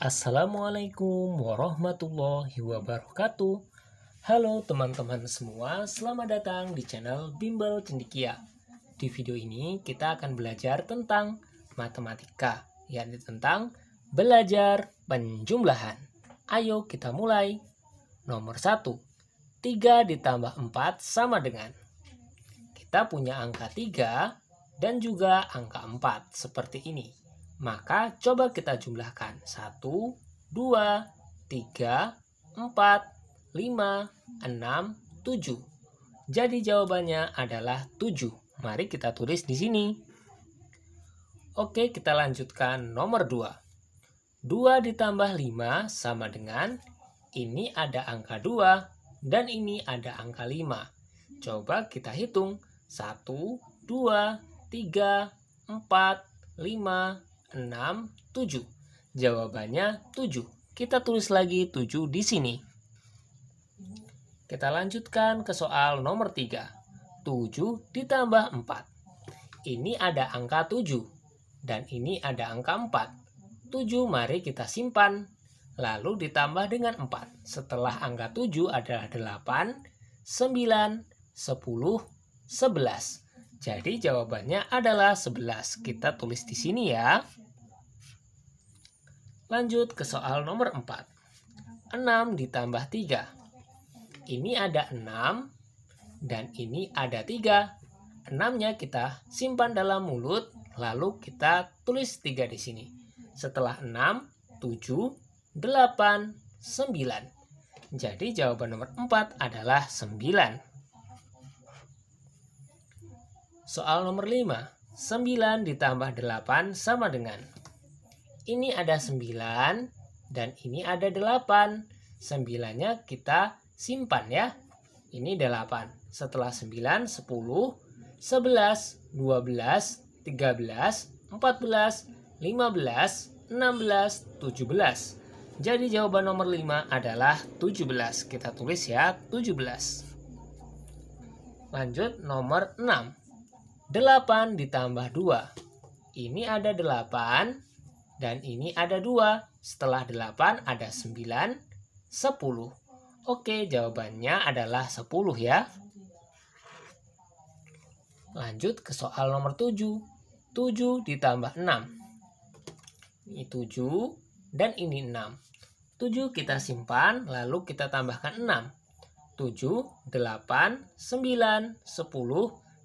Assalamualaikum warahmatullahi wabarakatuh. Halo teman-teman semua, selamat datang di channel Bimbel Cendikia. Di video ini kita akan belajar tentang matematika, yakni tentang belajar penjumlahan. Ayo kita mulai. Nomor 1. 3 ditambah 4 sama dengan. Kita punya angka 3 dan juga angka 4 seperti ini. Maka coba kita jumlahkan. 1, 2, 3, 4, 5, 6, 7. Jadi jawabannya adalah 7. Mari kita tulis di sini. Oke, kita lanjutkan nomor 2. 2 ditambah 5 sama dengan ini ada angka 2 dan ini ada angka 5. Coba kita hitung. 1, 2, 3, 4, 5, 6, 7. Jawabannya 7. Kita tulis lagi 7 di sini. Kita lanjutkan ke soal nomor 3. 7 ditambah 4. Ini ada angka 7 dan ini ada angka 4. 7 mari kita simpan. Lalu ditambah dengan 4. Setelah angka 7 adalah 8, 9, 10, 11. Jadi jawabannya adalah 11. Kita tulis di sini ya. Lanjut ke soal nomor 4. 6 ditambah 3. Ini ada 6 dan ini ada 3. 6-nya kita simpan dalam mulut, lalu kita tulis 3 di sini. Setelah 6, 7, 8, 9. Jadi jawaban nomor 4 adalah 9. Soal nomor 5. 9 ditambah 8 sama dengan. Ini ada 9 dan ini ada 8. 9-nya kita simpan ya. Ini 8. Setelah 9, 10, 11, 12, 13, 14, 15, 16, 17. Jadi jawaban nomor 5 adalah 17. Kita tulis ya, 17. Lanjut nomor 6. 8 ditambah 2. Ini ada 8 dan ini ada 2. Setelah 8 ada 9, 10. Oke, jawabannya adalah 10 ya. Lanjut ke soal nomor 7. 7 ditambah 6. Ini 7 dan ini 6. 7 kita simpan, lalu kita tambahkan 6. 7, 8, 9, 10,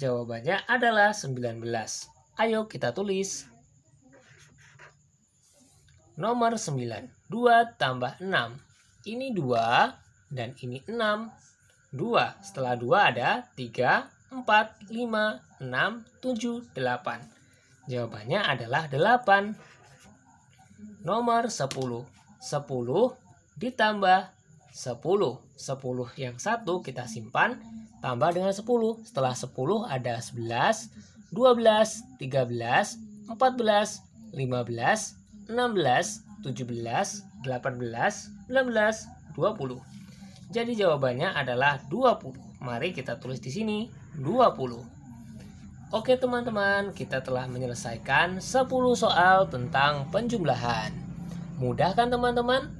Jawabannya adalah 19. Ayo kita tulis. Nomor 9. 2 tambah 6. Ini 2 dan ini 6. 2. Setelah 2 ada 3, 4, 5, 6, 7, 8. Jawabannya adalah 8. Nomor 10. 10 ditambah 10. 10 yang 1 kita simpan, tambah dengan 10. Setelah 10 ada 11, 12, 13, 14, 15, 16, 17, 18, 19, 20. Jadi jawabannya adalah 20. Mari kita tulis di sini 20. Oke teman-teman, kita telah menyelesaikan 10 soal tentang penjumlahan. Mudah kan teman-teman?